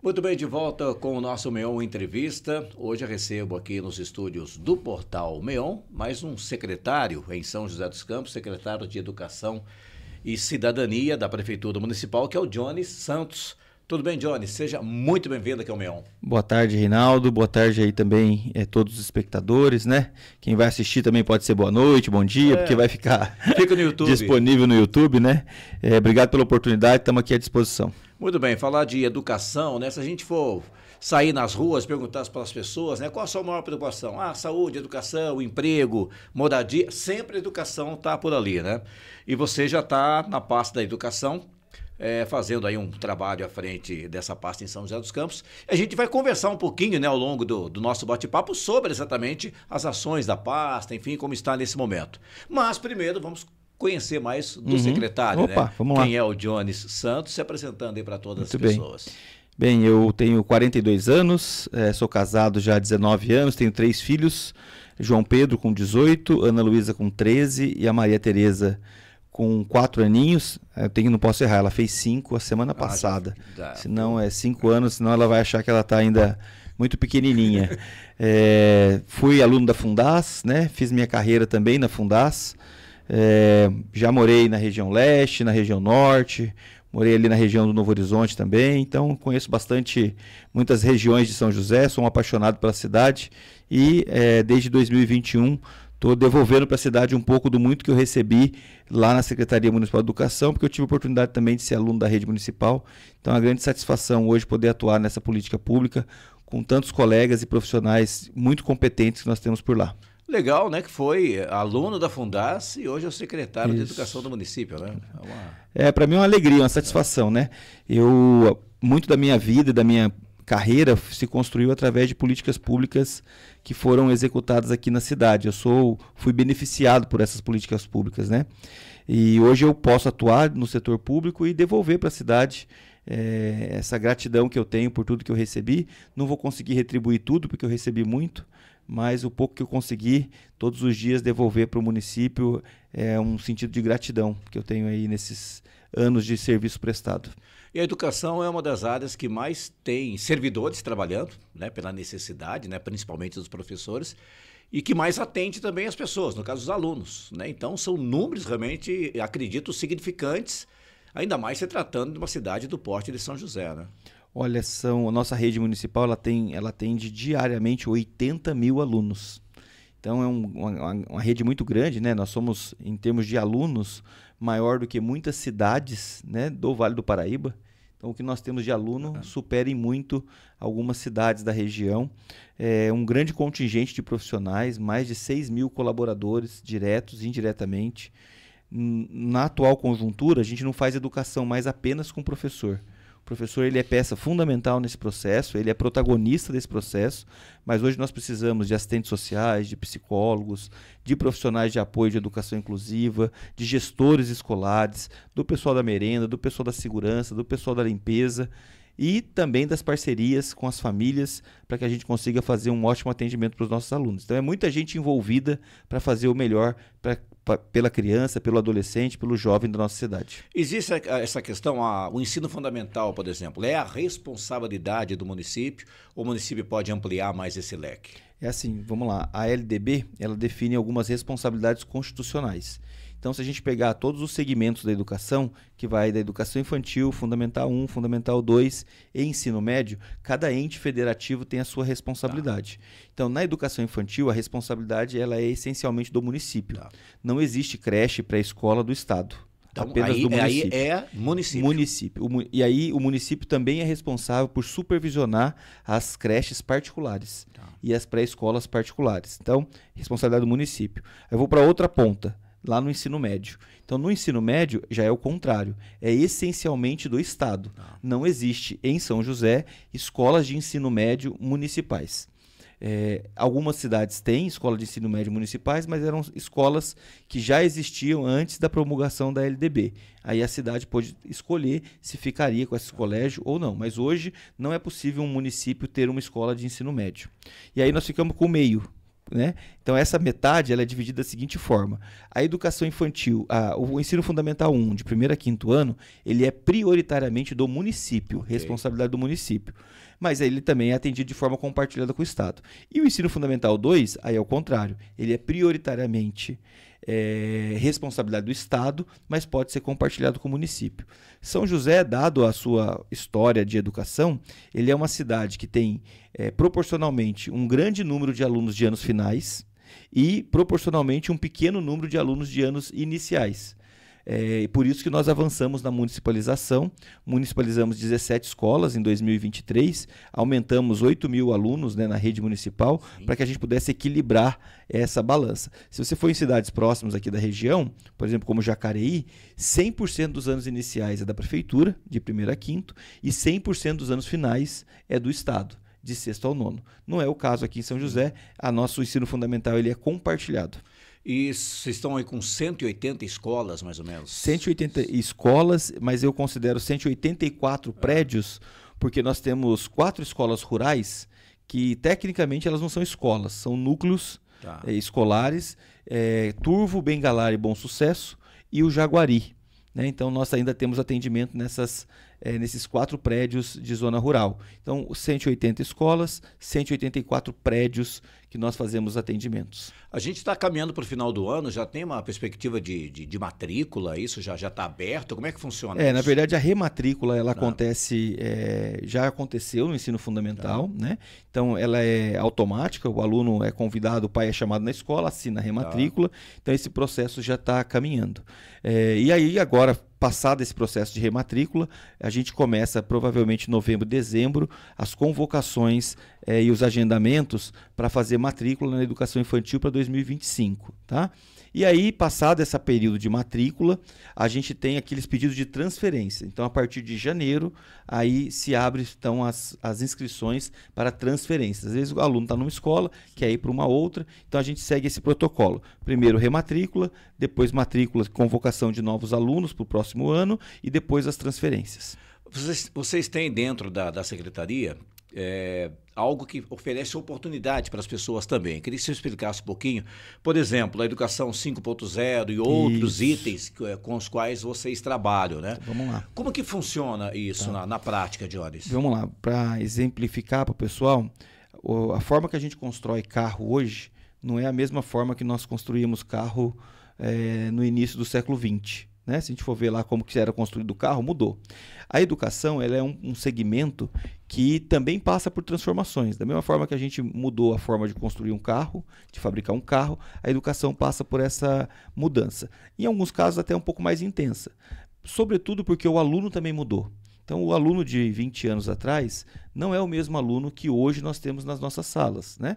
Muito bem, de volta com o nosso Meon Entrevista. Hoje eu recebo aqui nos estúdios do portal Meon mais um secretário em São José dos Campos, secretário de Educação e Cidadania da Prefeitura Municipal, que é o Johnny Santos. Tudo bem, Johnny? Seja muito bem-vindo aqui ao Meon. Boa tarde, Reinaldo. Boa tarde aí também é, todos os espectadores, né? Quem vai assistir também pode ser boa noite, bom dia, é, porque vai ficar fica no disponível no YouTube, né? É, obrigado pela oportunidade, estamos aqui à disposição. Muito bem, falar de educação, né? Se a gente for sair nas ruas, perguntar para as pessoas, né? Qual a sua maior preocupação? Ah, saúde, educação, emprego, moradia. Sempre educação está por ali, né? E você já está na pasta da educação, é, fazendo aí um trabalho à frente dessa pasta em São José dos Campos. A gente vai conversar um pouquinho né, ao longo do, do nosso bate-papo sobre exatamente as ações da pasta, enfim, como está nesse momento. Mas primeiro vamos conhecer mais do uhum. secretário, né? Opa, né? Vamos lá. Quem é o Jones Santos, se apresentando aí para todas Muito as pessoas. Bem. bem. eu tenho 42 anos, é, sou casado já há 19 anos, tenho três filhos, João Pedro com 18, Ana Luísa com 13 e a Maria Tereza com quatro aninhos. É, eu tenho, não posso errar, ela fez cinco a semana ah, passada. se não é cinco anos, senão ela vai achar que ela está ainda muito pequenininha. é, fui aluno da Fundas, né? Fiz minha carreira também na Fundas. É, já morei na região leste, na região norte, morei ali na região do Novo Horizonte também, então conheço bastante muitas regiões de São José, sou um apaixonado pela cidade e é, desde 2021 estou devolvendo para a cidade um pouco do muito que eu recebi lá na Secretaria Municipal de Educação, porque eu tive a oportunidade também de ser aluno da rede municipal, então é uma grande satisfação hoje poder atuar nessa política pública com tantos colegas e profissionais muito competentes que nós temos por lá. Legal, né? Que foi aluno da Fundas e hoje é o secretário Isso. de Educação do município, né? É, uma... é para mim é uma alegria, uma satisfação, né? Eu muito da minha vida, da minha carreira se construiu através de políticas públicas que foram executadas aqui na cidade. Eu sou fui beneficiado por essas políticas públicas, né? E hoje eu posso atuar no setor público e devolver para a cidade é, essa gratidão que eu tenho por tudo que eu recebi. Não vou conseguir retribuir tudo, porque eu recebi muito, mas o pouco que eu consegui todos os dias devolver para o município é um sentido de gratidão que eu tenho aí nesses anos de serviço prestado. E a educação é uma das áreas que mais tem servidores trabalhando, né, pela necessidade, né, principalmente dos professores, e que mais atende também as pessoas, no caso os alunos, né? Então são números realmente, acredito, significantes Ainda mais se tratando de uma cidade do porte de São José, né? Olha, são, a nossa rede municipal ela tem, ela atende diariamente 80 mil alunos. Então é um, uma, uma, rede muito grande, né? Nós somos, em termos de alunos, maior do que muitas cidades né, do Vale do Paraíba. Então o que nós temos de aluno uhum. supera em muito algumas cidades da região. É um grande contingente de profissionais, mais de 6 mil colaboradores, diretos e indiretamente na atual conjuntura, a gente não faz educação mais apenas com o professor. O professor ele é peça fundamental nesse processo, ele é protagonista desse processo, mas hoje nós precisamos de assistentes sociais, de psicólogos, de profissionais de apoio de educação inclusiva, de gestores escolares, do pessoal da merenda, do pessoal da segurança, do pessoal da limpeza e também das parcerias com as famílias para que a gente consiga fazer um ótimo atendimento para os nossos alunos. Então é muita gente envolvida para fazer o melhor para pela criança, pelo adolescente, pelo jovem da nossa cidade. Existe essa questão, a, o ensino fundamental, por exemplo, é a responsabilidade do município, ou o município pode ampliar mais esse leque? É assim, vamos lá, a LDB, ela define algumas responsabilidades constitucionais. Então, se a gente pegar todos os segmentos da educação, que vai da educação infantil, Fundamental 1, Fundamental 2 e ensino médio, cada ente federativo tem a sua responsabilidade. Tá. Então, na educação infantil, a responsabilidade ela é essencialmente do município. Tá. Não existe creche pré-escola do Estado. Então, apenas aí, do é município. Aí é município. município. O, e aí o município também é responsável por supervisionar as creches particulares tá. e as pré-escolas particulares. Então, responsabilidade do município. Eu vou para outra ponta lá no ensino médio. Então, no ensino médio, já é o contrário. É essencialmente do Estado. Ah. Não existe, em São José, escolas de ensino médio municipais. É, algumas cidades têm escola de ensino médio municipais, mas eram escolas que já existiam antes da promulgação da LDB. Aí a cidade pôde escolher se ficaria com esse colégio ou não. Mas hoje não é possível um município ter uma escola de ensino médio. E aí nós ficamos com o meio, né? Então, essa metade ela é dividida da seguinte forma: a educação infantil, a, o ensino fundamental 1, de 1 a 5 ano, ele é prioritariamente do município, okay. responsabilidade do município. Mas ele também é atendido de forma compartilhada com o Estado. E o ensino fundamental 2, aí é o contrário: ele é prioritariamente é, responsabilidade do Estado, mas pode ser compartilhado com o município. São José, dado a sua história de educação, ele é uma cidade que tem é, proporcionalmente um grande número de alunos de anos finais e proporcionalmente um pequeno número de alunos de anos iniciais. É, e por isso que nós avançamos na municipalização, municipalizamos 17 escolas em 2023, aumentamos 8 mil alunos né, na rede municipal para que a gente pudesse equilibrar essa balança. Se você for em cidades próximas aqui da região, por exemplo, como Jacareí, 100% dos anos iniciais é da prefeitura, de 1 a 5 e 100% dos anos finais é do Estado de sexto ao nono. Não é o caso aqui em São José. A nosso ensino fundamental ele é compartilhado. E vocês estão aí com 180 escolas, mais ou menos? 180 escolas, mas eu considero 184 é. Ah. prédios, porque nós temos quatro escolas rurais que, tecnicamente, elas não são escolas, são núcleos tá. Eh, escolares, eh, Turvo, Bengalar e Bom Sucesso e o Jaguari. Né? Então, nós ainda temos atendimento nessas, eh, nesses quatro prédios de zona rural. Então, 180 escolas, 184 prédios que nós fazemos atendimentos. A gente está caminhando para o final do ano, já tem uma perspectiva de, de, de matrícula, isso já está aberto? Como é que funciona? É, isso? na verdade, a rematrícula ela acontece, é, já aconteceu no ensino fundamental, tá. né? Então ela é automática, o aluno é convidado, o pai é chamado na escola, assina a tá. rematrícula, então esse processo já está caminhando. É, e aí, agora, passado esse processo de rematrícula, a gente começa provavelmente novembro, dezembro, as convocações é, e os agendamentos para fazer matrícula na educação infantil para 2025, tá? E aí, passado esse período de matrícula, a gente tem aqueles pedidos de transferência. Então, a partir de janeiro, aí se abrem então, as, as inscrições para transferências. Às vezes o aluno está numa escola, quer ir para uma outra, então a gente segue esse protocolo. Primeiro rematrícula, depois matrícula, convocação de novos alunos para o próximo ano e depois as transferências. Vocês, vocês têm dentro da, da secretaria é, algo que oferece oportunidade para as pessoas também. Queria que você explicasse um pouquinho, por exemplo, a educação 5.0 e outros isso. itens é, com os quais vocês trabalham, né? Então, vamos lá. Como que funciona isso tá. na, na prática, Jones? Vamos lá, para exemplificar para o pessoal, a forma que a gente constrói carro hoje não é a mesma forma que nós construímos carro é, no início do século XX. Né? Se a gente for ver lá como que era construído o carro, mudou. A educação ela é um, um, segmento que também passa por transformações. Da mesma forma que a gente mudou a forma de construir um carro, de fabricar um carro, a educação passa por essa mudança. Em alguns casos até um pouco mais intensa. Sobretudo porque o aluno também mudou. Então, o aluno de 20 anos atrás não é o mesmo aluno que hoje nós temos nas nossas salas, né?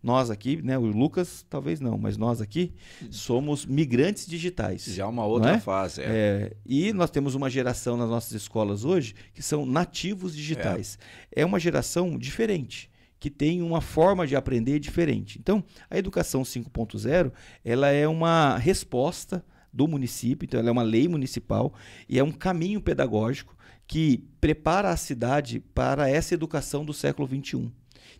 Nós aqui, né, o Lucas talvez não, mas nós aqui somos migrantes digitais. Já é uma outra é? fase, é. é. E nós temos uma geração nas nossas escolas hoje que são nativos digitais. É, é uma geração diferente que tem uma forma de aprender diferente. Então, a educação 5.0, ela é uma resposta do município, então ela é uma lei municipal e é um caminho pedagógico que prepara a cidade para essa educação do século XXI.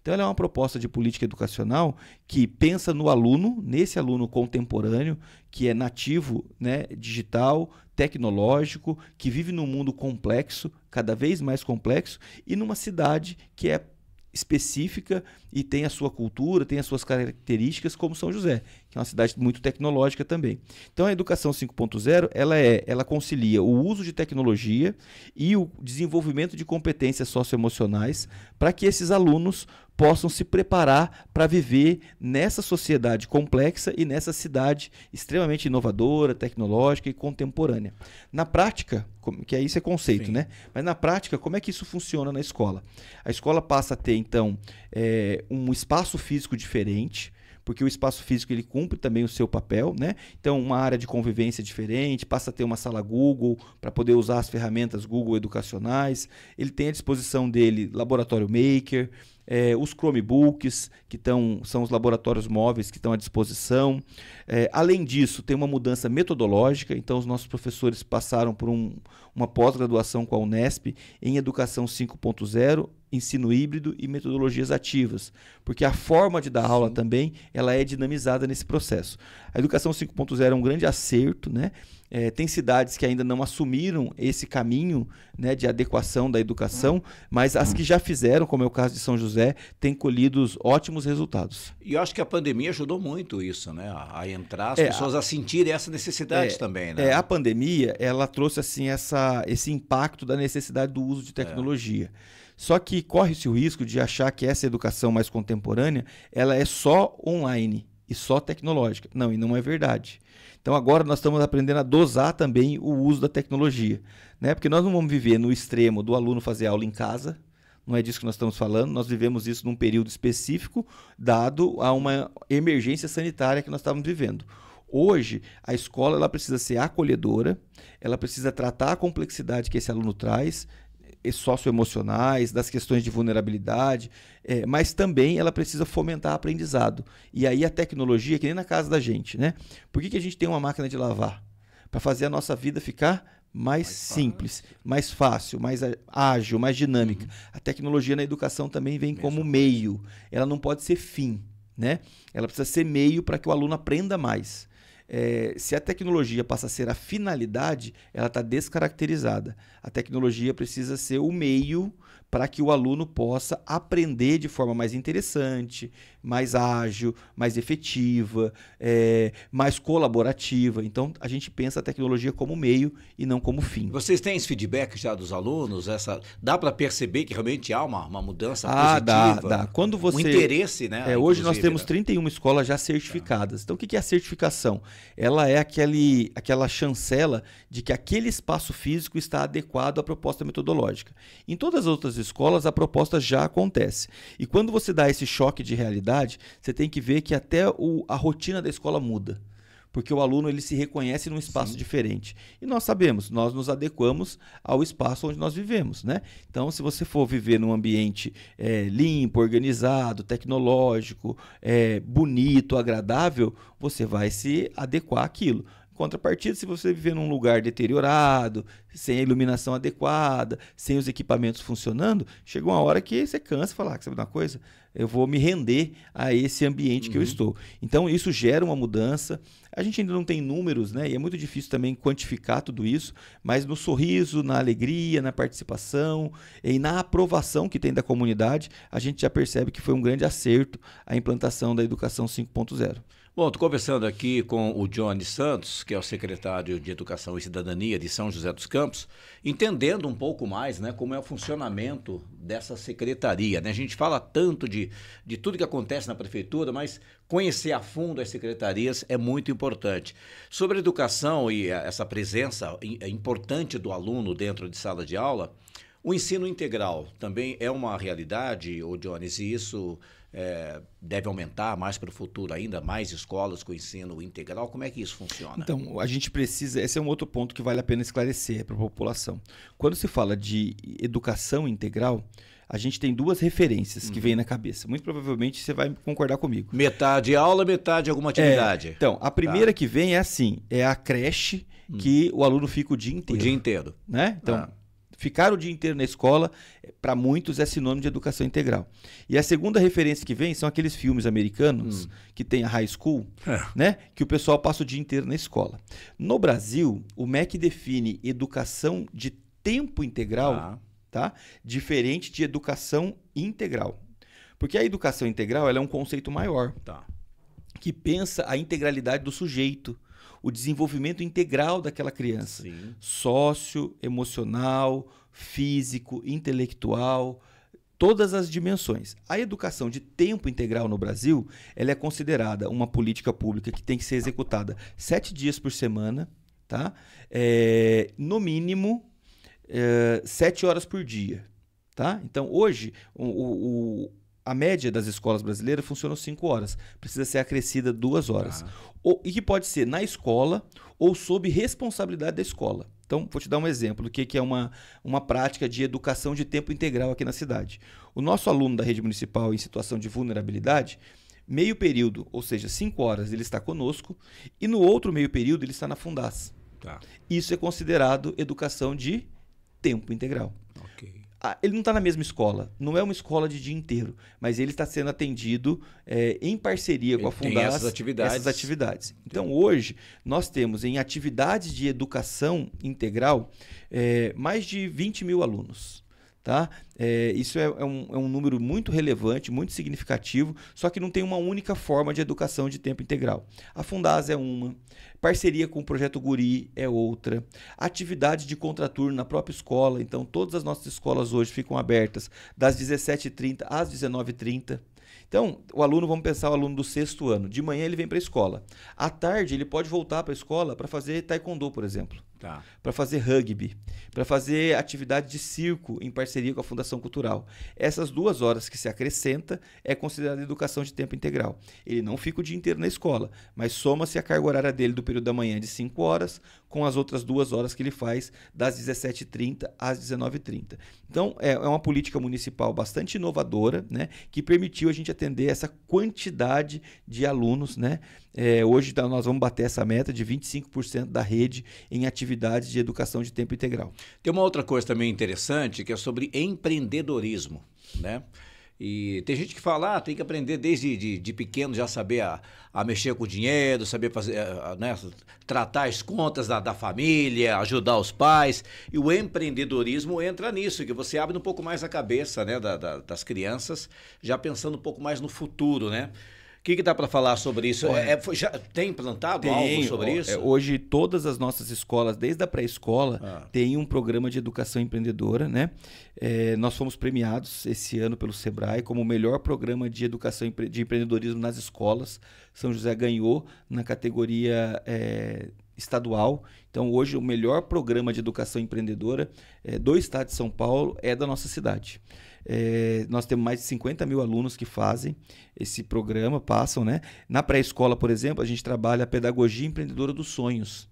Então, ela é uma proposta de política educacional que pensa no aluno, nesse aluno contemporâneo, que é nativo, né, digital, tecnológico, que vive num mundo complexo, cada vez mais complexo, e numa cidade que é específica e tem a sua cultura, tem as suas características, como São José que é uma cidade muito tecnológica também. Então a educação 5.0, ela é, ela concilia o uso de tecnologia e o desenvolvimento de competências socioemocionais para que esses alunos possam se preparar para viver nessa sociedade complexa e nessa cidade extremamente inovadora, tecnológica e contemporânea. Na prática, que é isso é conceito, Sim. né? Mas na prática, como é que isso funciona na escola? A escola passa a ter, então, é, um espaço físico diferente, porque o espaço físico ele cumpre também o seu papel, né? Então, uma área de convivência diferente, passa a ter uma sala Google para poder usar as ferramentas Google educacionais. Ele tem à disposição dele laboratório Maker, é, os Chromebooks, que tão, são os laboratórios móveis que estão à disposição. É, além disso, tem uma mudança metodológica, então os nossos professores passaram por um, uma pós-graduação com a Unesp em Educação 5.0, ensino híbrido e metodologias ativas, porque a forma de dar Sim. aula também ela é dinamizada nesse processo. A Educação 5.0 é um grande acerto, né? É, tem cidades que ainda não assumiram esse caminho né, de adequação da educação, mas as que já fizeram, como é o caso de São José, têm colhido ótimos resultados. E eu acho que a pandemia ajudou muito isso, né? A, entrar, as é, pessoas a, a sentirem essa necessidade é, também, né? É, a pandemia, ela trouxe assim essa esse impacto da necessidade do uso de é. tecnologia. É. Só que corre-se o risco de achar que essa educação mais contemporânea ela é só online e só tecnológica. Não, e não é verdade. Então agora nós estamos aprendendo a dosar também o uso da tecnologia, né? Porque nós não vamos viver no extremo do aluno fazer aula em casa, não é disso que nós estamos falando. Nós vivemos isso num período específico, dado a uma emergência sanitária que nós estávamos vivendo. Hoje, a escola ela precisa ser acolhedora, ela precisa tratar a complexidade que esse aluno traz, eh, socioemocionais, das questões de vulnerabilidade, é, mas também ela precisa fomentar aprendizado. E aí a tecnologia, que nem na casa da gente, né? Por que, que a gente tem uma máquina de lavar? Para fazer a nossa vida ficar mais, mais simples, fácil. mais fácil, mais ágil, mais dinâmica. Uhum. A tecnologia na educação também vem Mesmo. como meio, ela não pode ser fim. Né? Ela precisa ser meio para que o aluno aprenda mais é, se a tecnologia passa a ser a finalidade, ela está descaracterizada. A tecnologia precisa ser o meio para que o aluno possa aprender de forma mais interessante, mais ágil, mais efetiva, é, mais colaborativa. Então a gente pensa a tecnologia como meio e não como fim. Vocês têm esse feedback já dos alunos? Essa dá para perceber que realmente há uma, uma mudança ah, positiva? Dá, dá. Quando você O interesse, né? É, hoje nós temos 31 né? escolas já certificadas. Então o que é a certificação? ela é aquele, aquela chancela de que aquele espaço físico está adequado à proposta metodológica. Em todas as outras escolas, a proposta já acontece. E quando você dá esse choque de realidade, você tem que ver que até o, a rotina da escola muda porque o aluno ele se reconhece num espaço Sim. diferente. E nós sabemos, nós nos adequamos ao espaço onde nós vivemos, né? Então, se você for viver num ambiente é, limpo, organizado, tecnológico, é, bonito, agradável, você vai se adequar àquilo. Em contrapartida, se você viver num lugar deteriorado, sem a iluminação adequada, sem os equipamentos funcionando, chega uma hora que você cansa e fala, ah, sabe uma coisa? eu vou me render a esse ambiente uhum. que eu uhum. estou. Então isso gera uma mudança. A gente ainda não tem números, né? E é muito difícil também quantificar tudo isso, mas no sorriso, na alegria, na participação e na aprovação que tem da comunidade, a gente já percebe que foi um grande acerto a implantação da educação 5.0. Bom, estou conversando aqui com o Johnny Santos, que é o secretário de Educação e Cidadania de São José dos Campos, entendendo um pouco mais né, como é o funcionamento dessa secretaria. Né? A gente fala tanto de, de tudo que acontece na prefeitura, mas conhecer a fundo as secretarias é muito importante. Sobre a educação e essa presença é importante do aluno dentro de sala de aula, o ensino integral também é uma realidade, o Jones, e isso é, deve aumentar mais para o futuro ainda, mais escolas com ensino integral? Como é que isso funciona? Então, a gente precisa. Esse é um outro ponto que vale a pena esclarecer para a população. Quando se fala de educação integral, a gente tem duas referências que uhum. vêm na cabeça. Muito provavelmente você vai concordar comigo. Metade aula, metade alguma é, atividade. É, então, a tá. primeira tá. que vem é assim: é a creche uhum. que o aluno fica o dia inteiro. O dia inteiro. Né? Então. Ah ficar o dia inteiro na escola, eh, para muitos, é sinônimo de educação integral. E a segunda referência que vem são aqueles filmes americanos hum. que tem a high school, é. né? Que o pessoal passa o dia inteiro na escola. No Brasil, o MEC define educação de tempo integral, ah. tá? Diferente de educação integral. Porque a educação integral é um conceito maior. Tá. Que pensa a integralidade do sujeito o desenvolvimento integral daquela criança. Sim. Sócio, emocional, físico, intelectual, todas as dimensões. A educação de tempo integral no Brasil, ela é considerada uma política pública que tem que ser executada sete dias por semana, tá? É, no mínimo é, sete horas por dia, tá? Então hoje o, o a média das escolas brasileiras funciona 5 horas, precisa ser acrescida 2 horas. Ah. Ou, e que pode ser na escola ou sob responsabilidade da escola. Então, vou te dar um exemplo do que, que é uma, uma prática de educação de tempo integral aqui na cidade. O nosso aluno da rede municipal em situação de vulnerabilidade, meio período, ou seja, 5 horas, ele está conosco, e no outro meio período ele está na Fundas. Tá. Isso é considerado educação de tempo integral. Ok. Ah, ele não está na mesma escola, não é uma escola de dia inteiro, mas ele está sendo atendido é, em parceria ele com a Fundação. Essas atividades. Essas atividades. Então, hoje, nós temos em atividades de educação integral é, mais de 20 mil alunos. Tá? É, isso é, é, um, é, um, número muito relevante, muito significativo, só que não tem uma única forma de educação de tempo integral. A Fundasa é uma, parceria com o Projeto Guri é outra, atividade de contraturno na própria escola, então todas as nossas escolas hoje ficam abertas das 17h30 às 19h30. Então, o aluno, vamos pensar o aluno do sexto ano, de manhã ele vem para a escola, à tarde ele pode voltar para a escola para fazer taekwondo, por exemplo tá. para fazer rugby, para fazer atividade de circo em parceria com a Fundação Cultural. Essas duas horas que se acrescenta é considerada educação de tempo integral. Ele não fica o dia inteiro na escola, mas soma-se a carga horária dele do período da manhã de 5 horas com as outras duas horas que ele faz das 17h30 às 19h30. Então, é, é uma política municipal bastante inovadora, né, que permitiu a gente atender essa quantidade de alunos, né, é, hoje tá, nós vamos bater essa meta de 25% da rede em atividades de educação de tempo integral. Tem uma outra coisa também interessante que é sobre empreendedorismo, né? E tem gente que fala, ah, tem que aprender desde de, de pequeno já saber a, a, mexer com o dinheiro, saber fazer, eh, a, né, tratar as contas da, da, família, ajudar os pais. E o empreendedorismo entra nisso, que você abre um pouco mais a cabeça né, da, da, das crianças, já pensando um pouco mais no futuro, né? que, que dá para falar sobre isso? É, já tem plantado tem, algo sobre ó, isso? É, hoje, todas as nossas escolas, desde a pré-escola, ah. tem um programa de educação empreendedora. Né? É, nós fomos premiados esse ano pelo SEBRAE como o melhor programa de educação de empreendedorismo nas escolas. São José ganhou na categoria é, estadual. Então, hoje, o melhor programa de educação empreendedora é, do estado de São Paulo é da nossa cidade. É, nós temos mais de 50 mil alunos que fazem esse programa, passam, né? Na pré-escola, por exemplo, a gente trabalha a pedagogia empreendedora dos sonhos.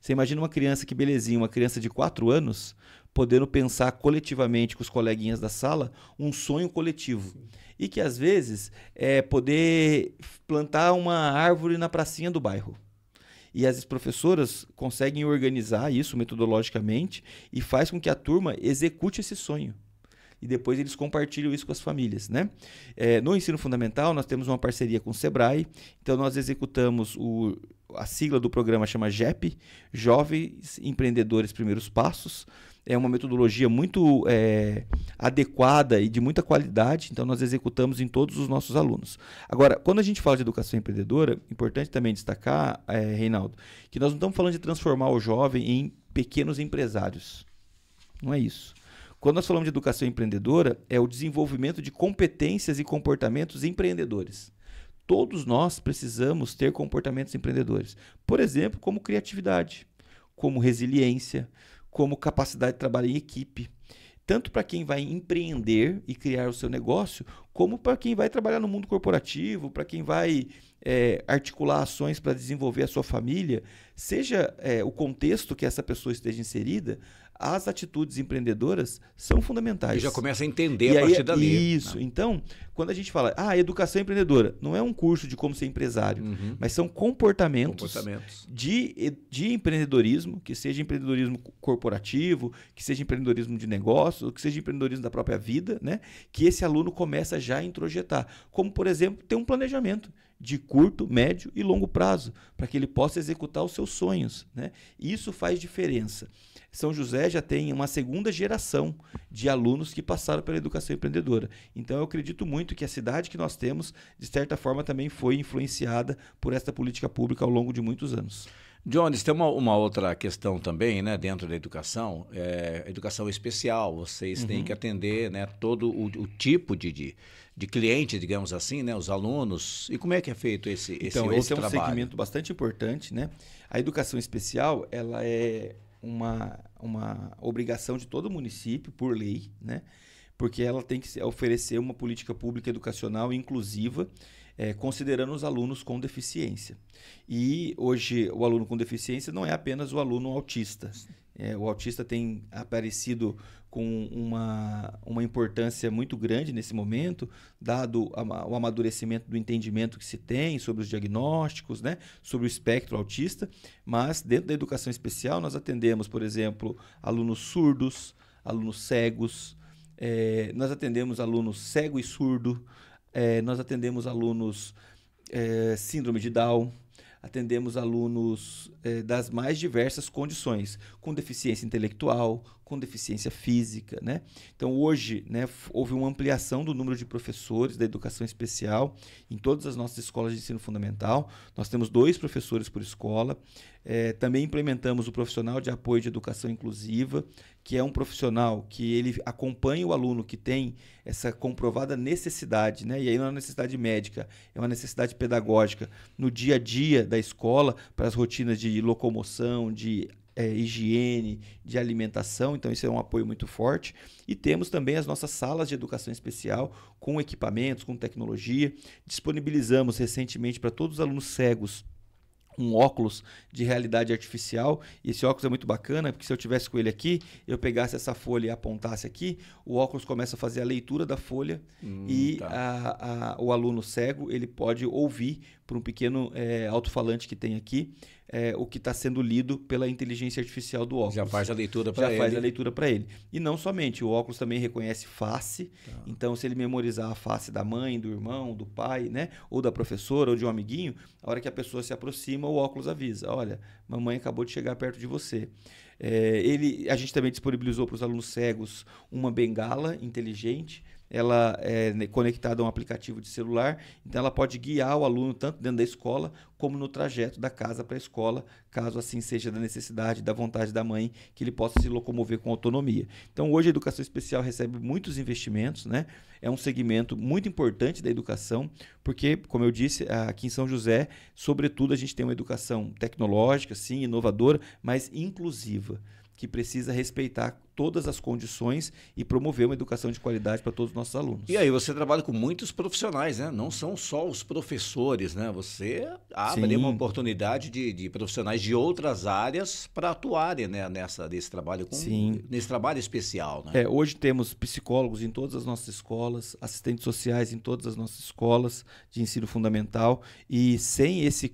Você imagina uma criança, que belezinha, uma criança de 4 anos, podendo pensar coletivamente com os coleguinhas da sala um sonho coletivo. Sim. E que às vezes é poder plantar uma árvore na pracinha do bairro. E as professoras conseguem organizar isso metodologicamente e faz com que a turma execute esse sonho e depois eles compartilham isso com as famílias. Né? É, no ensino fundamental, nós temos uma parceria com o SEBRAE, então nós executamos o a sigla do programa chama JEP, Jovens Empreendedores Primeiros Passos. É uma metodologia muito é, adequada e de muita qualidade, então nós executamos em todos os nossos alunos. Agora, quando a gente fala de educação empreendedora, importante também destacar, é, Reinaldo, que nós não estamos falando de transformar o jovem em pequenos empresários. Não é isso. Quando nós falamos de educação empreendedora, é o desenvolvimento de competências e comportamentos empreendedores. Todos nós precisamos ter comportamentos empreendedores. Por exemplo, como criatividade, como resiliência, como capacidade de trabalhar em equipe. Tanto para quem vai empreender e criar o seu negócio, como para quem vai trabalhar no mundo corporativo, para quem vai é, articular ações para desenvolver a sua família, seja é, o contexto que essa pessoa esteja inserida, as atitudes empreendedoras são fundamentais. E já começa a entender e a partir dali. Isso. Então, quando a gente fala, ah, educação empreendedora, não é um curso de como ser empresário, uhum. mas são comportamentos, comportamentos, De, de empreendedorismo, que seja empreendedorismo corporativo, que seja empreendedorismo de negócio, que seja empreendedorismo da própria vida, né? Que esse aluno começa já a introjetar. Como, por exemplo, ter um planejamento de curto, médio e longo prazo, para que ele possa executar os seus sonhos. Né? Isso faz diferença. São José já tem uma segunda geração de alunos que passaram pela educação empreendedora. Então, eu acredito muito que a cidade que nós temos, de certa forma, também foi influenciada por esta política pública ao longo de muitos anos. Jones, tem uma, uma, outra questão também, né, dentro da educação, é, educação especial, vocês uhum. têm que atender, né, todo o, o tipo de, de, de clientes, digamos assim, né? os alunos? E como é que é feito esse, esse então, esse é um trabalho? segmento bastante importante. Né? A educação especial ela é uma, uma obrigação de todo município, por lei, né? porque ela tem que oferecer uma política pública educacional inclusiva, é, considerando os alunos com deficiência. E hoje o aluno com deficiência não é apenas o aluno autista. É, o autista tem aparecido com uma, uma importância muito grande nesse momento, dado a, o amadurecimento do entendimento que se tem sobre os diagnósticos, né, sobre o espectro autista, mas dentro da educação especial nós atendemos, por exemplo, alunos surdos, alunos cegos, é, nós atendemos alunos cego e surdo, é, nós atendemos alunos é, síndrome de Down, Atendemos alunos eh, das mais diversas condições, com deficiência intelectual, com deficiência física. Né? Então, hoje, né, houve uma ampliação do número de professores da educação especial em todas as nossas escolas de ensino fundamental. Nós temos dois professores por escola. É, também implementamos o profissional de apoio de educação inclusiva, que é um profissional que ele acompanha o aluno que tem essa comprovada necessidade, né? E aí não é uma necessidade médica, é uma necessidade pedagógica no dia a dia da escola, para as rotinas de locomoção, de é, higiene, de alimentação, então isso é um apoio muito forte. E temos também as nossas salas de educação especial com equipamentos, com tecnologia. Disponibilizamos recentemente para todos os alunos cegos um óculos de realidade artificial. E esse óculos é muito bacana, porque se eu tivesse com ele aqui, eu pegasse essa folha e apontasse aqui, o óculos começa a fazer a leitura da folha hum, e tá. a, a, o aluno cego ele pode ouvir por um pequeno é, alto-falante que tem aqui é, o que está sendo lido pela inteligência artificial do óculos. Já faz a leitura para ele. Já faz a leitura para ele. E não somente, o óculos também reconhece face. Tá. Então, se ele memorizar a face da mãe, do irmão, do pai, né? Ou da professora, ou de um amiguinho, a hora que a pessoa se aproxima, o óculos avisa: olha, mamãe acabou de chegar perto de você. É, ele, a gente também disponibilizou para os alunos cegos uma bengala inteligente ela é conectada a um aplicativo de celular, então ela pode guiar o aluno tanto dentro da escola como no trajeto da casa para a escola, caso assim seja da necessidade, da vontade da mãe, que ele possa se locomover com autonomia. Então hoje a educação especial recebe muitos investimentos, né? É um segmento muito importante da educação, porque, como eu disse, aqui em São José, sobretudo, a gente tem uma educação tecnológica, sim, inovadora, mas inclusiva que precisa respeitar todas as condições e promover uma educação de qualidade para todos os nossos alunos. E aí você trabalha com muitos profissionais, né? Não são só os professores, né? Você abre Sim. uma oportunidade de, de, profissionais de outras áreas para atuarem né? Nessa, nesse trabalho com, Sim. nesse trabalho especial. Né? É, hoje temos psicólogos em todas as nossas escolas, assistentes sociais em todas as nossas escolas de ensino fundamental e sem esse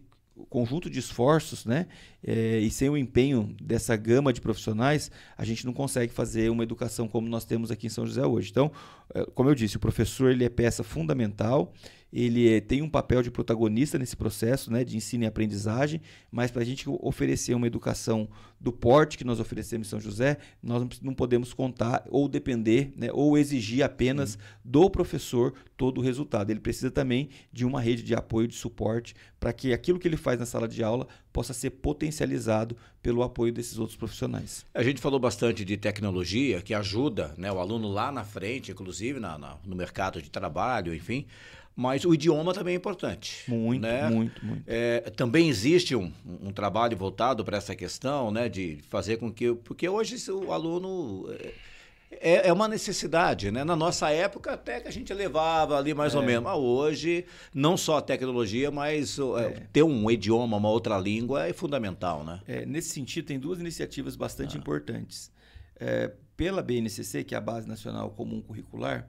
conjunto de esforços, né, é, e sem o empenho dessa gama de profissionais, a gente não consegue fazer uma educação como nós temos aqui em São José hoje. Então, eh, como eu disse, o professor ele é peça fundamental ele eh, tem um papel de protagonista nesse processo né, de ensino e aprendizagem, mas para a gente oferecer uma educação do porte que nós oferecemos em São José, nós não podemos contar ou depender né, ou exigir apenas do professor todo o resultado. Ele precisa também de uma rede de apoio, de suporte, para que aquilo que ele faz na sala de aula possa ser potencializado pelo apoio desses outros profissionais. A gente falou bastante de tecnologia, que ajuda né, o aluno lá na frente, inclusive na, na, no mercado de trabalho, enfim, mas o idioma também é importante. Muito, né? muito, muito. É, também existe um, um trabalho voltado para essa questão, né, de fazer com que. Porque hoje o aluno. É, é, uma necessidade, né? Na nossa época, até que a gente levava ali mais é. ou menos. Mas hoje, não só a tecnologia, mas é, é. ter um idioma, uma outra língua é fundamental, né? É, nesse sentido, tem duas iniciativas bastante ah. importantes. É, pela BNCC, que é a Base Nacional Comum Curricular,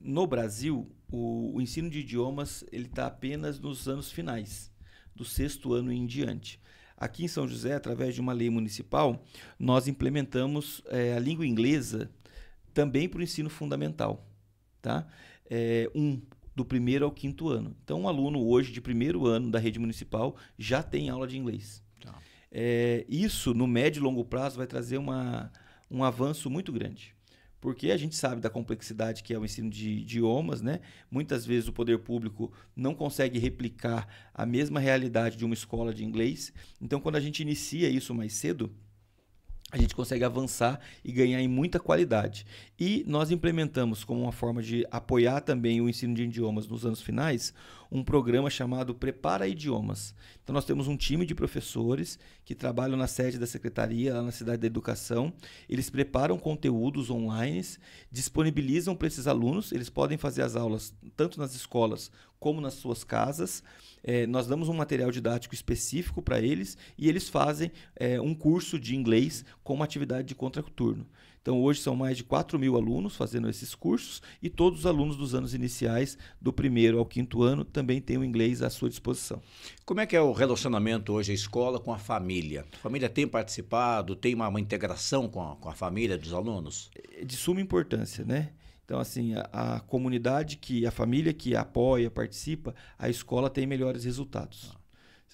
no Brasil, o, o ensino de idiomas ele está apenas nos anos finais, do sexto ano em diante. Aqui em São José, através de uma lei municipal, nós implementamos é, a língua inglesa também para o ensino fundamental, tá? É, um do primeiro ao quinto ano. Então, um aluno hoje de primeiro ano da rede municipal já tem aula de inglês. Ah. É, isso, no médio e longo prazo, vai trazer uma, um avanço muito grande porque a gente sabe da complexidade que é o ensino de idiomas, né? Muitas vezes o poder público não consegue replicar a mesma realidade de uma escola de inglês. Então, quando a gente inicia isso mais cedo, a gente consegue avançar e ganhar em muita qualidade. E nós implementamos como uma forma de apoiar também o ensino de idiomas nos anos finais um programa chamado Prepara Idiomas. Então, nós temos um time de professores que trabalham na sede da secretaria, lá na cidade da educação. Eles preparam conteúdos online, disponibilizam para esses alunos. Eles podem fazer as aulas tanto nas escolas como nas suas casas. É, nós damos um material didático específico para eles e eles fazem é, um curso de inglês como atividade de contraturno. Então, hoje são mais de 4 mil alunos fazendo esses cursos e todos os alunos dos anos iniciais, do primeiro ao quinto ano, também têm o inglês à sua disposição. Como é que é o relacionamento hoje a escola com a família? A família tem participado, tem uma, uma integração com a, com a família dos alunos? É de suma importância, né? Então, assim, a, a, comunidade que, a família que apoia, participa, a escola tem melhores resultados. Ah.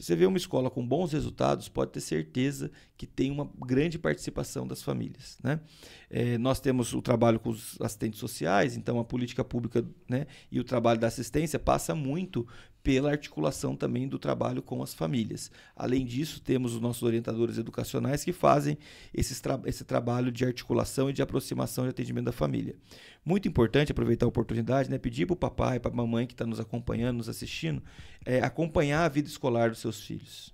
Se você vê uma escola com bons resultados, pode ter certeza que tem uma grande participação das famílias. Né? É, nós temos o trabalho com os assistentes sociais, então a política pública né, e o trabalho da assistência passa muito pela articulação também do trabalho com as famílias. Além disso, temos os nossos orientadores educacionais que fazem tra esse trabalho de articulação e de aproximação de atendimento da família. Muito importante aproveitar a oportunidade, né? Pedir para o papai, para a mamãe que está nos acompanhando, nos assistindo, é, acompanhar a vida escolar dos seus filhos.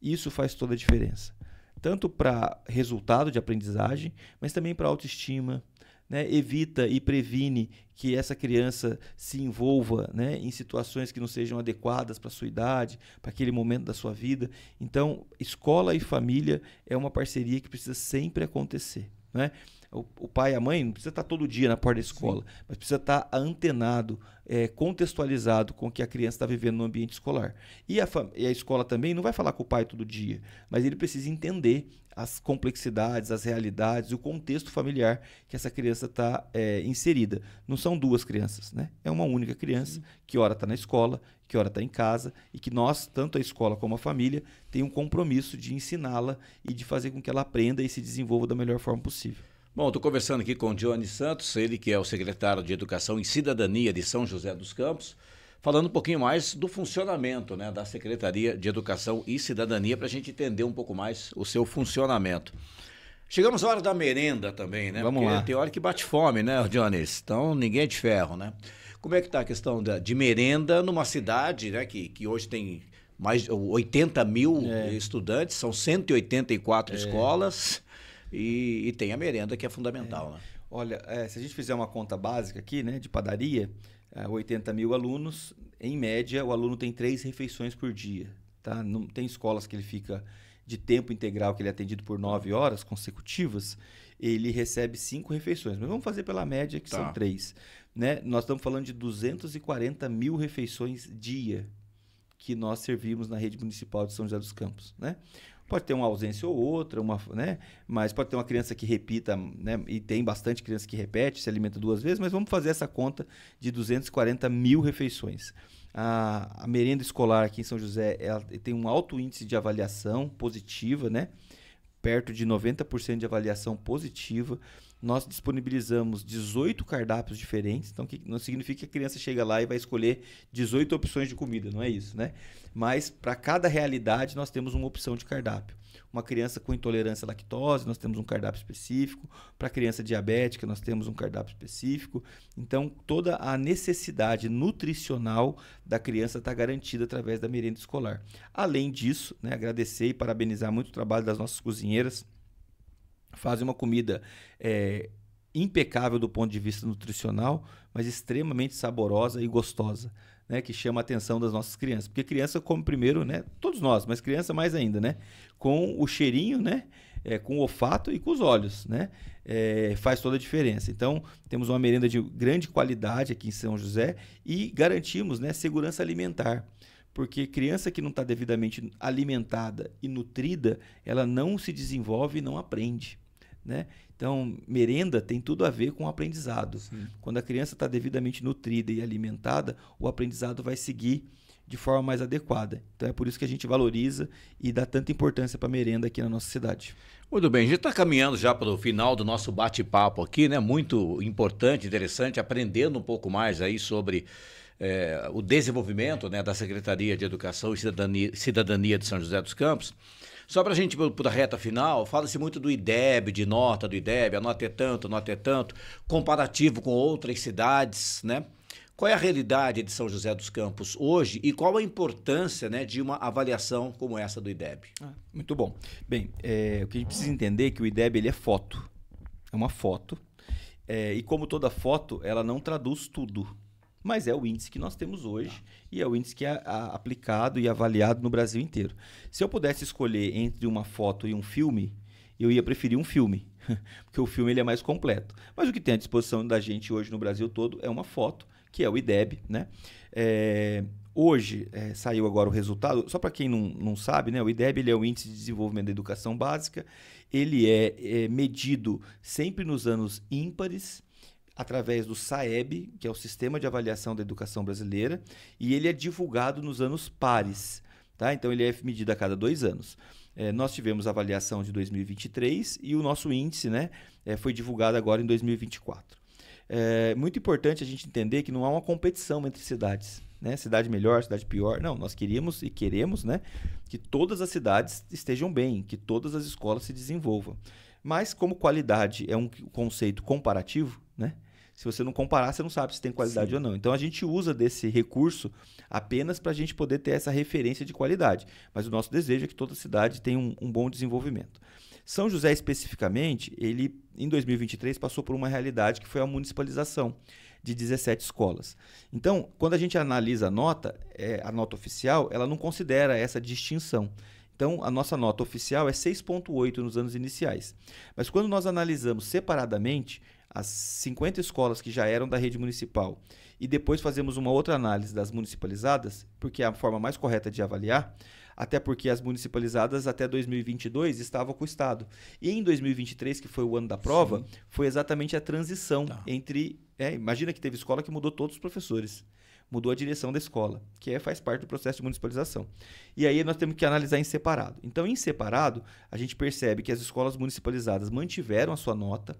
Isso faz toda a diferença. Tanto para resultado de aprendizagem, mas também para autoestima, né, evita e previne que essa criança se envolva né, em situações que não sejam adequadas para sua idade, para aquele momento da sua vida. Então, escola e família é uma parceria que precisa sempre acontecer. Né? O, o pai e a mãe não precisa estar tá todo dia na porta da escola, Sim. mas precisa estar tá antenado, é, contextualizado com o que a criança está vivendo no ambiente escolar. E a, e a escola também não vai falar com o pai todo dia, mas ele precisa entender as complexidades, as realidades, o contexto familiar que essa criança está é, inserida. Não são duas crianças, né? É uma única criança Sim. que ora está na escola, que ora está em casa e que nós, tanto a escola como a família, tem um compromisso de ensiná-la e de fazer com que ela aprenda e se desenvolva da melhor forma possível. Bom, estou conversando aqui com o Johnny Santos, ele que é o secretário de Educação e Cidadania de São José dos Campos, falando um pouquinho mais do funcionamento né, da Secretaria de Educação e Cidadania, para a gente entender um pouco mais o seu funcionamento. Chegamos à hora da merenda também, né? Vamos Porque lá. Tem hora que bate fome, né, Johnny? Então, ninguém é de ferro, né? Como é que está a questão da, de merenda numa cidade né, que, que hoje tem mais 80 mil é. estudantes, são 184 é. escolas. E, e tem a merenda, que é fundamental. É. Né? Olha, é, se a gente fizer uma conta básica aqui, né, de padaria, é, 80 mil alunos, em média, o aluno tem três refeições por dia. Tá? Não, tem escolas que ele fica de tempo integral, que ele é atendido por nove horas consecutivas, ele recebe cinco refeições. Mas vamos fazer pela média, que tá. são três. Né? Nós estamos falando de 240 mil refeições dia que nós servimos na rede municipal de São José dos Campos. Né? Pode ter uma ausência ou outra, uma, né? mas pode ter uma criança que repita, né? e tem bastante criança que repete, se alimenta duas vezes, mas vamos fazer essa conta de 240 mil refeições. A, a merenda escolar aqui em São José ela tem um alto índice de avaliação positiva, né? perto de 90% de avaliação positiva nós disponibilizamos 18 cardápios diferentes. Então, que não significa que a criança chega lá e vai escolher 18 opções de comida, não é isso, né? Mas para cada realidade nós temos uma opção de cardápio. Uma criança com intolerância à lactose, nós temos um cardápio específico. Para criança diabética, nós temos um cardápio específico. Então, toda a necessidade nutricional da criança está garantida através da merenda escolar. Além disso, né, agradecer e parabenizar muito o trabalho das nossas cozinheiras fazem uma comida é, impecável do ponto de vista nutricional, mas extremamente saborosa e gostosa. Né, que chama a atenção das nossas crianças. Porque criança come primeiro, né, todos nós, mas criança mais ainda, né, com o cheirinho, né, é, com o olfato e com os olhos, né, é, faz toda a diferença. Então, temos uma merenda de grande qualidade aqui em São José e garantimos, né, segurança alimentar. Porque criança que não está devidamente alimentada e nutrida, ela não se desenvolve e não aprende. Né? Então, merenda tem tudo a ver com o aprendizado. Sim. Quando a criança está devidamente nutrida e alimentada, o aprendizado vai seguir de forma mais adequada. Então é por isso que a gente valoriza e dá tanta importância para a merenda aqui na nossa cidade. Muito bem, a gente está caminhando já para o final do nosso bate-papo aqui, né? Muito importante, interessante, aprendendo um pouco mais aí sobre é, o desenvolvimento né, da Secretaria de Educação e Cidadania, Cidadania de São José dos Campos. Só para a gente ir para a reta final, fala-se muito do IDEB, de nota do IDEB, a nota é tanto, a nota é tanto, comparativo com outras cidades, né? Qual é a realidade de São José dos Campos hoje e qual a importância né, de uma avaliação como essa do IDEB? Ah, muito bom. Bem, é, o que a gente precisa entender é que o IDEB ele é foto. É uma foto. É, e como toda foto, ela não traduz tudo mas é o índice que nós temos hoje tá. e é o índice que é a, aplicado e avaliado no Brasil inteiro. Se eu pudesse escolher entre uma foto e um filme, eu ia preferir um filme, porque o filme ele é mais completo. Mas o que tem à disposição da gente hoje no Brasil todo é uma foto, que é o IDEB, né? É, hoje é, saiu agora o resultado. Só para quem não, não sabe, né? O IDEB ele é o índice de desenvolvimento da educação básica. Ele é, é medido sempre nos anos ímpares através do SAEB, que é o Sistema de Avaliação da Educação Brasileira, e ele é divulgado nos anos pares. Tá? Então, ele é medido a cada dois anos. É, nós tivemos a avaliação de 2023 e o nosso índice né, é, foi divulgado agora em 2024. É muito importante a gente entender que não há uma competição entre cidades. Né? Cidade melhor, cidade pior. Não, nós queríamos e queremos né, que todas as cidades estejam bem, que todas as escolas se desenvolvam. Mas, como qualidade é um conceito comparativo, né? se você não comparar, você não sabe se tem qualidade Sim. ou não. Então a gente usa desse recurso apenas para a gente poder ter essa referência de qualidade. Mas o nosso desejo é que toda cidade tenha um, um bom desenvolvimento. São José, especificamente, ele em 2023 passou por uma realidade que foi a municipalização de 17 escolas. Então, quando a gente analisa a nota, é, a nota oficial, ela não considera essa distinção. Então, a nossa nota oficial é 6,8 nos anos iniciais. Mas quando nós analisamos separadamente, as 50 escolas que já eram da rede municipal e depois fazemos uma outra análise das municipalizadas, porque é a forma mais correta de avaliar, até porque as municipalizadas até 2022 estavam com o Estado. E em 2023, que foi o ano da prova, Sim. foi exatamente a transição tá. entre. É, imagina que teve escola que mudou todos os professores. Mudou a direção da escola, que é, faz parte do processo de municipalização. E aí nós temos que analisar em separado. Então, em separado, a gente percebe que as escolas municipalizadas mantiveram a sua nota,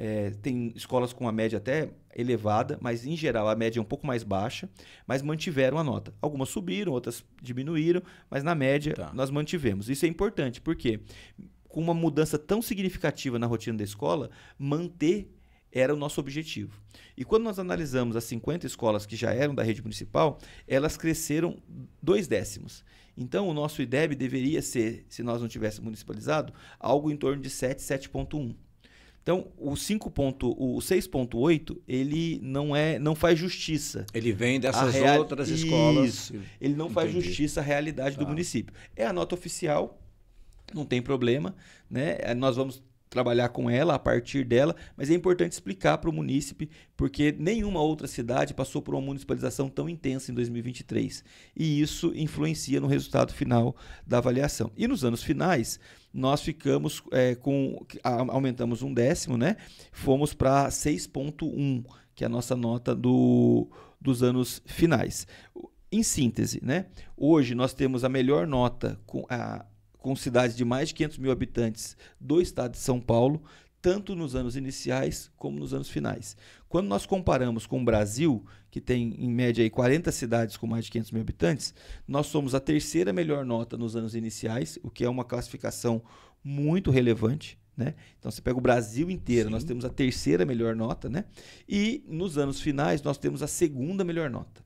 é, tem escolas com a média até elevada, mas em geral a média é um pouco mais baixa, mas mantiveram a nota. Algumas subiram, outras diminuíram, mas na média tá. nós mantivemos. Isso é importante, porque com uma mudança tão significativa na rotina da escola, manter era o nosso objetivo. E quando nós analisamos as 50 escolas que já eram da rede municipal, elas cresceram dois décimos. Então, o nosso IDEB deveria ser, se nós não tivéssemos municipalizado, algo em torno de 7, então, o 5. Ponto, o 6.8, ele não é, não faz justiça. Ele vem dessas real... outras Isso. escolas. Ele não Entendi. faz justiça à realidade tá. do município. É a nota oficial, não tem problema, né? É, nós vamos trabalhar com ela, a partir dela, mas é importante explicar para o munícipe, porque nenhuma outra cidade passou por uma municipalização tão intensa em 2023. E isso influencia no resultado final da avaliação. E nos anos finais, nós ficamos é, com. aumentamos um décimo, né? Fomos para 6,1, que é a nossa nota do, dos anos finais. Em síntese, né? Hoje nós temos a melhor nota com a com cidades de mais de 500 mil habitantes do estado de São Paulo, tanto nos anos iniciais como nos anos finais. Quando nós comparamos com o Brasil, que tem em média aí 40 cidades com mais de 500 mil habitantes, nós somos a terceira melhor nota nos anos iniciais, o que é uma classificação muito relevante. Né? Então você pega o Brasil inteiro, Sim. nós temos a terceira melhor nota, né? E nos anos finais nós temos a segunda melhor nota.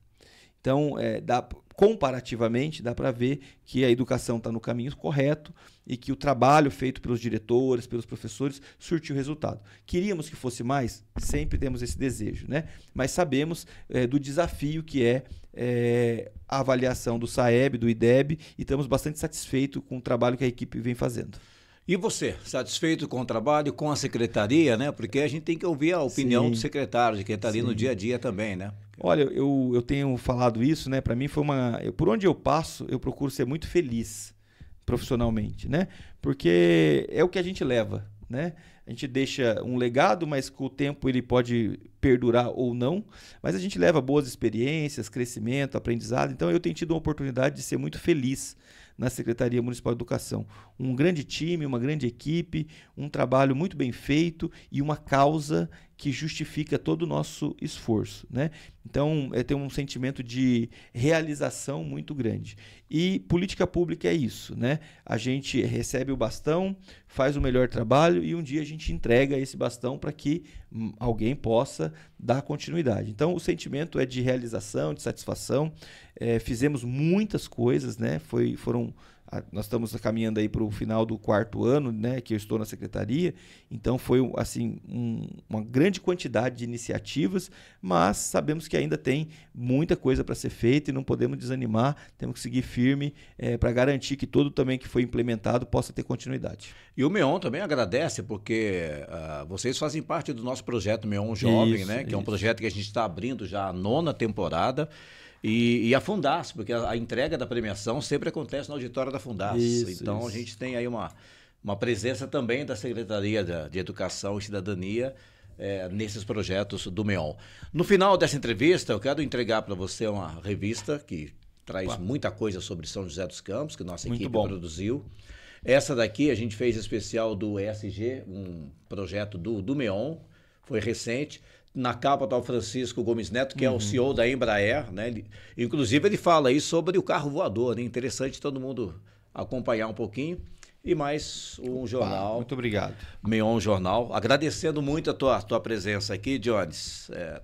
Então é, dá, comparativamente, dá para ver que a educação está no caminho correto e que o trabalho feito pelos diretores, pelos professores, surtiu resultado. Queríamos que fosse mais? Sempre temos esse desejo, né? Mas sabemos é, do desafio que é, é, a avaliação do SAEB, do IDEB, e estamos bastante satisfeitos com o trabalho que a equipe vem fazendo. E você, satisfeito com o trabalho, com a secretaria, né? Porque a gente tem que ouvir a opinião Sim. do secretário, de quem está ali Sim. no dia a dia também, né? Olha, eu, eu tenho falado isso, né? Para mim foi uma. Eu, por onde eu passo, eu procuro ser muito feliz profissionalmente, né? Porque é o que a gente leva, né? a gente deixa um legado, mas com o tempo ele pode perdurar ou não. Mas a gente leva boas experiências, crescimento, aprendizado. Então eu tenho tido uma oportunidade de ser muito feliz na Secretaria Municipal de Educação. Um grande time, uma grande equipe, um trabalho muito bem feito e uma causa que justifica todo o nosso esforço. Né? Então, é, tem um sentimento de realização muito grande. E política pública é isso. Né? A gente recebe o bastão, faz o melhor trabalho e um dia a gente gente entrega esse bastão para que hum, alguém possa dar continuidade. Então, o sentimento é de realização, de satisfação. É, fizemos muitas coisas, né? Foi, foram nós estamos caminhando aí para o final do quarto ano, né, que eu estou na secretaria. Então foi assim um, uma grande quantidade de iniciativas, mas sabemos que ainda tem muita coisa para ser feita e não podemos desanimar. Temos que seguir firme é, para garantir que todo também que foi implementado possa ter continuidade. E o Meon também agradece porque uh, vocês fazem parte do nosso projeto Meon Jovem, isso, né, que isso. é um projeto que a gente está abrindo já a nona temporada. E, e a Fundas, porque a, a, entrega da premiação sempre acontece no auditório da Fundas. Isso, então isso. a gente tem aí uma, uma presença também da Secretaria de, de Educação e Cidadania é, nesses projetos do MEON. No final dessa entrevista, eu quero entregar para você uma revista que traz Uau. muita coisa sobre São José dos Campos, que nossa Muito equipe bom. produziu. Essa daqui a gente fez especial do ESG, um projeto do, do MEON, foi recente, na capa está o Francisco Gomes Neto, que uhum. é o uhum. CEO da Embraer, né? Ele, inclusive ele fala aí sobre o carro voador, né? Interessante todo mundo acompanhar um pouquinho. E mais um jornal. Muito obrigado. Meon Jornal. Agradecendo muito a tua, a tua presença aqui, Jones. É,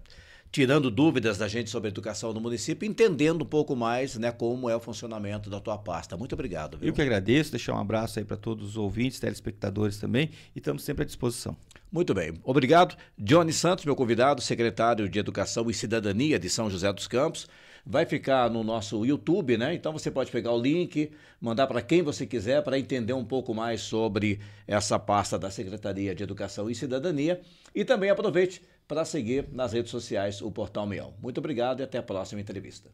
tirando dúvidas da gente sobre a educação no município, entendendo um pouco mais né, como é o funcionamento da tua pasta. Muito obrigado. Viu? Eu que agradeço, deixar um abraço aí para todos os ouvintes, telespectadores também, e estamos sempre à disposição. Muito bem, obrigado. Johnny Santos, meu convidado, secretário de Educação e Cidadania de São José dos Campos vai ficar no nosso YouTube, né? Então você pode pegar o link, mandar para quem você quiser para entender um pouco mais sobre essa pasta da Secretaria de Educação e Cidadania. E também aproveite para seguir nas redes sociais o Portal Meião. Muito obrigado e até a próxima entrevista.